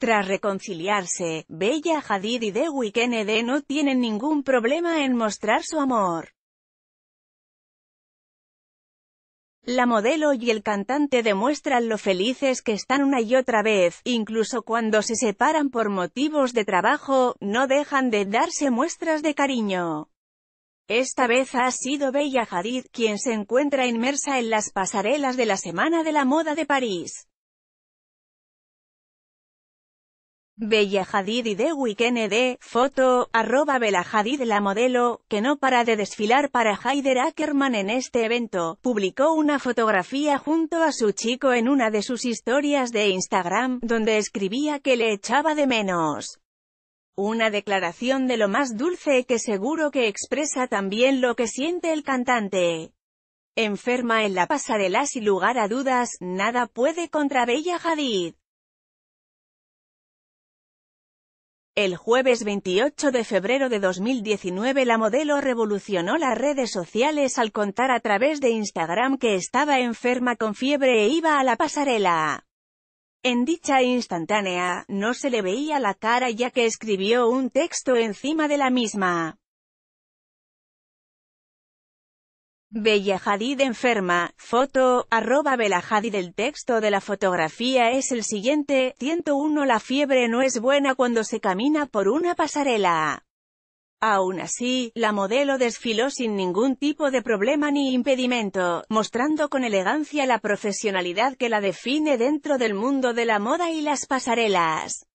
Tras reconciliarse, Bella Hadid y Dewey Kennedy no tienen ningún problema en mostrar su amor. La modelo y el cantante demuestran lo felices que están una y otra vez, incluso cuando se separan por motivos de trabajo, no dejan de darse muestras de cariño. Esta vez ha sido Bella Hadid quien se encuentra inmersa en las pasarelas de la Semana de la Moda de París. Bella Hadid y The Weeknd, foto, arroba Bella Hadid la modelo, que no para de desfilar para Heider Ackerman en este evento, publicó una fotografía junto a su chico en una de sus historias de Instagram, donde escribía que le echaba de menos. Una declaración de lo más dulce que seguro que expresa también lo que siente el cantante. Enferma en la pasarela sin lugar a dudas, nada puede contra Bella Hadid. El jueves 28 de febrero de 2019 la modelo revolucionó las redes sociales al contar a través de Instagram que estaba enferma con fiebre e iba a la pasarela. En dicha instantánea, no se le veía la cara ya que escribió un texto encima de la misma. Bella Hadid enferma, foto, arroba Bella Hadid El texto de la fotografía es el siguiente, 101 La fiebre no es buena cuando se camina por una pasarela. Aún así, la modelo desfiló sin ningún tipo de problema ni impedimento, mostrando con elegancia la profesionalidad que la define dentro del mundo de la moda y las pasarelas.